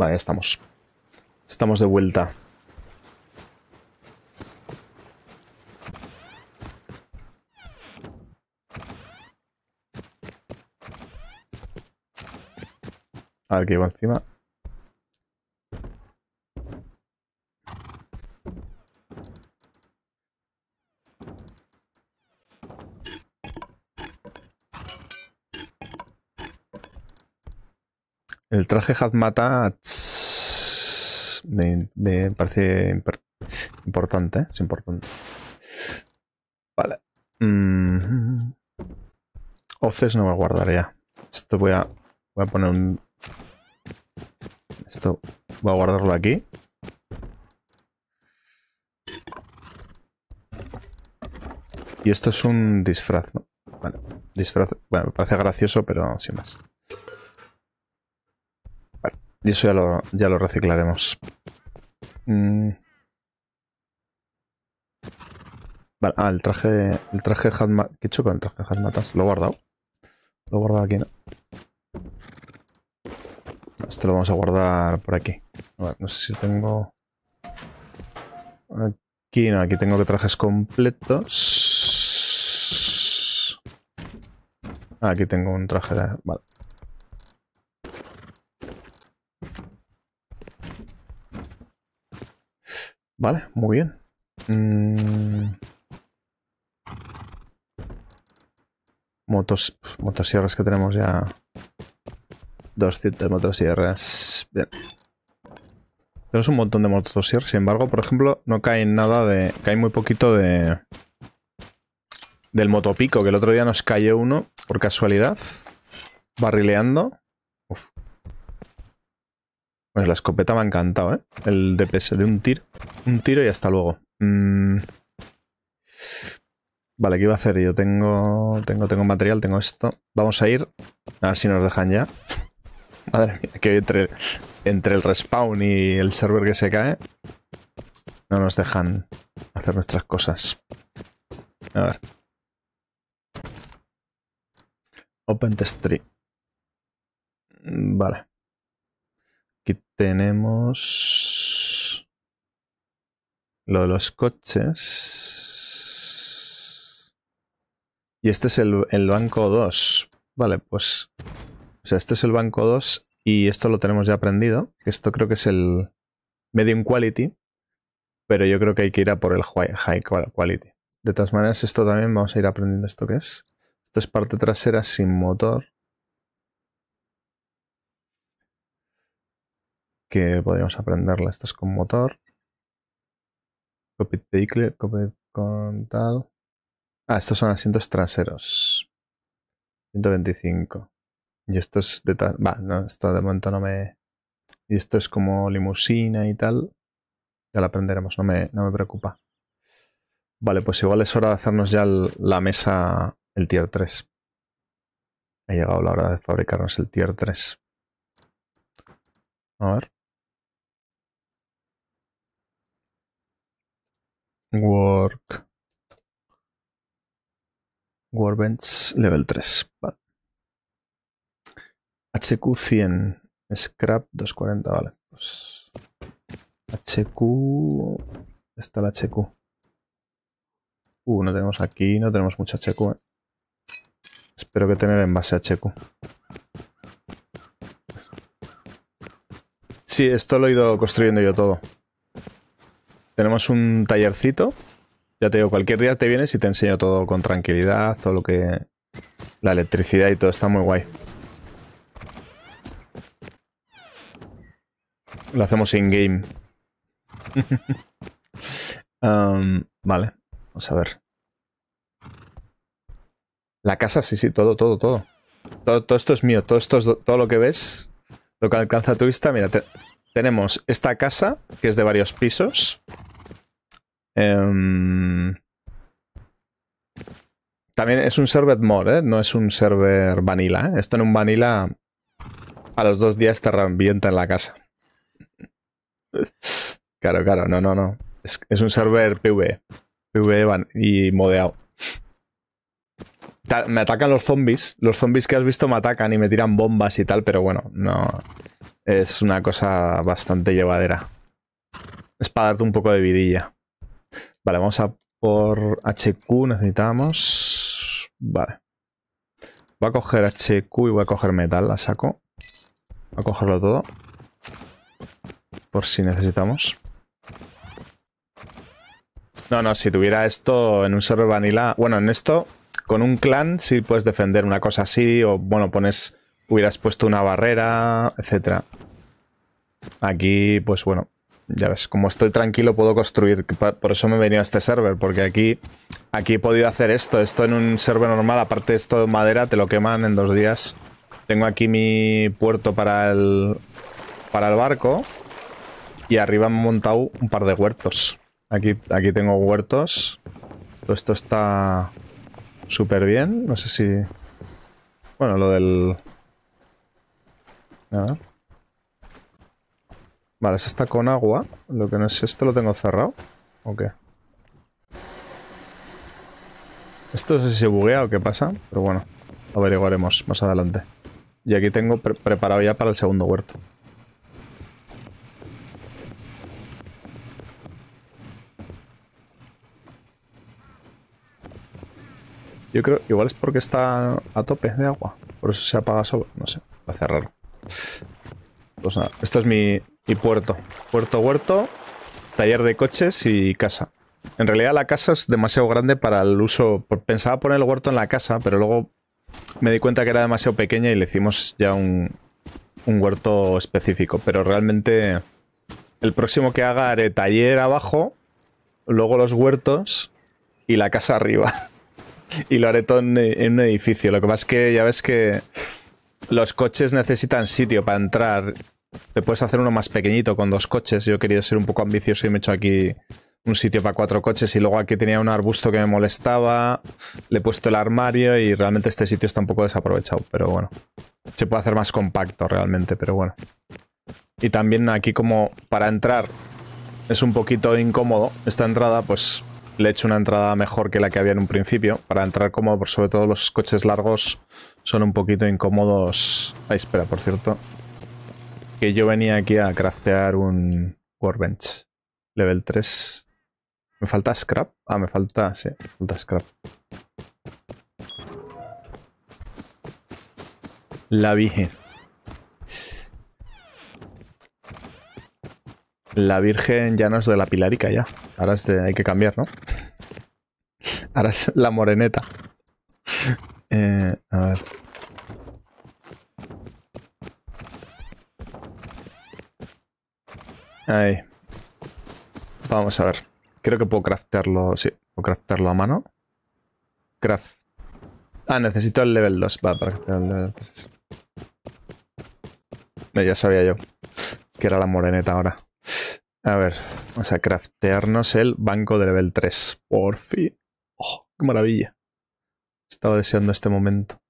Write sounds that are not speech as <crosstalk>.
Vale, estamos. Estamos de vuelta. A ver qué encima. El traje hazmata me, parece importante, ¿eh? es importante. Vale. Mm-hmm. Oces no voy a guardar ya. Esto voy a, voy a poner un... Esto voy a guardarlo aquí. Y esto es un disfraz, ¿no? disfraz... Bueno, me parece gracioso, pero sin más. Y eso ya lo, reciclaremos. Mm. Vale, ah, el traje. El traje de ¿Qué he hecho con el traje de Lo he guardado. Lo he guardado aquí, ¿no? Este lo vamos a guardar por aquí. A ver, no sé si tengo. Aquí no, aquí tengo que trajes completos. Ah, aquí tengo un traje de. Vale. Vale, muy bien. Mm. Motos, motosierras que tenemos ya. 200 motosierras. Tenemos un montón de motosierras, sin embargo, por ejemplo, no cae nada de... Cae muy poquito de... Del motopico, que el otro día nos cayó uno, por casualidad, barrileando. Pues la escopeta me ha encantado, ¿eh? El DPS de un tiro. Un tiro y hasta luego. Mm. Vale, ¿qué iba a hacer? Yo tengo, tengo, tengo material, tengo esto. Vamos a ir. A ver si nos dejan ya. Madre mía, que entre, entre el respawn y el server que se cae. No nos dejan hacer nuestras cosas. A ver. Open test Vale. Aquí tenemos lo de los coches. Y este es el, banco 2. Vale, pues... O sea, este es el banco 2 y esto lo tenemos ya aprendido. Esto creo que es el medium quality, pero yo creo que hay que ir a por el high quality. De todas maneras, esto también vamos a ir aprendiendo esto que es. Esto es parte trasera sin motor. que podríamos aprenderla. Esto es con motor. copy, vehicle, con tal. Ah, estos son asientos traseros. 125. Y esto es de tal. Va, no, esto de momento no me. Y esto es como limusina y tal. Ya la aprenderemos, no me, no me preocupa. Vale, pues igual es hora de hacernos ya la mesa, el tier 3. Ha llegado la hora de fabricarnos el tier 3. A ver. Work. Workbench level 3. Vale. HQ100. Scrap 240, vale. Pues. HQ. Está la HQ. Uh, no tenemos aquí, no tenemos mucho HQ. Eh. Espero que tener en base HQ. Sí, esto lo he ido construyendo yo todo. Tenemos un tallercito. Ya te digo, cualquier día te vienes y te enseño todo con tranquilidad, todo lo que... La electricidad y todo, está muy guay. Lo hacemos in-game. <laughs> Um, vale, vamos a ver. La casa, sí, sí, todo, todo, todo. Todo, esto es mío, todo esto todo lo que ves, lo que alcanza tu vista. Mira, tenemos esta casa, que es de varios pisos. Em, también es un server mod, ¿eh? no es un server vanilla. ¿eh? Esto en un vanilla a los dos días te revienta en la casa. <laughs> Claro, claro, no, no, no. Es, un server PvE. PvE y modeado. Me atacan los zombies. Los zombies que has visto me atacan y me tiran bombas y tal, pero bueno, no. Es una cosa bastante llevadera. Es para darte un poco de vidilla. Vale, vamos a por HQ necesitamos... Vale. Voy a coger HQ y voy a coger metal, la saco. Voy a cogerlo todo. Por si necesitamos. No, no, si tuviera esto en un server vanilla... Bueno, en esto, con un clan sí puedes defender una cosa así o, bueno, pones... Hubieras puesto una barrera, etcétera. Aquí, pues bueno, ya ves, como estoy tranquilo puedo construir. Por eso me he venido a este server, porque aquí, aquí he podido hacer esto. Esto en un server normal, aparte de esto de madera, te lo queman en dos días. Tengo aquí mi puerto para el, para el barco. Y arriba me he montado un par de huertos. Aquí, aquí tengo huertos. Todo esto está súper bien. No sé si... Bueno, lo del... A Vale, eso está con agua. Lo que no es esto lo tengo cerrado. ¿O qué? Esto no sé si se buguea o qué pasa, pero bueno, averiguaremos más adelante. Y aquí tengo preparado ya para el segundo huerto. Yo creo, igual es porque está a tope de agua. Por eso se apaga sobre, no sé, a cerrar. Pues nada, esto es mi, y puerto. Puerto huerto, taller de coches y casa. En realidad la casa es demasiado grande para el uso. Pensaba poner el huerto en la casa, pero luego me di cuenta que era demasiado pequeña y le hicimos ya un, huerto específico. Pero realmente el próximo que haga haré taller abajo, luego los huertos y la casa arriba. <laughs> y lo haré todo en, en un edificio. Lo que pasa es que ya ves que los coches necesitan sitio para entrar te puedes hacer uno más pequeñito con dos coches. Yo he querido ser un poco ambicioso y me he hecho aquí un sitio para cuatro coches y luego aquí tenía un arbusto que me molestaba, le he puesto el armario y realmente este sitio está un poco desaprovechado, pero bueno. Se puede hacer más compacto realmente, pero bueno. Y también aquí como para entrar es un poquito incómodo esta entrada, pues le he hecho una entrada mejor que la que había en un principio. Para entrar cómodo, sobre todo los coches largos son un poquito incómodos. Ahí espera, por cierto que yo venía aquí a craftear un workbench level 3. ¿Me falta scrap? Ah, me falta, sí, me falta scrap. La Virgen. La Virgen ya no es de la Pilarica ya. Ahora es de, hay que cambiar, ¿no? Ahora es la moreneta. Eh, a ver. Ahí. Vamos a ver. Creo que puedo craftearlo. Sí, puedo craftearlo a mano. Craft. Ah, necesito el level 2. Va, para craftear el level 3. ya sabía yo que era la moreneta ahora. A ver, vamos a craftearnos el banco de level 3. Por fin. ¡Oh, qué maravilla! Estaba deseando este momento.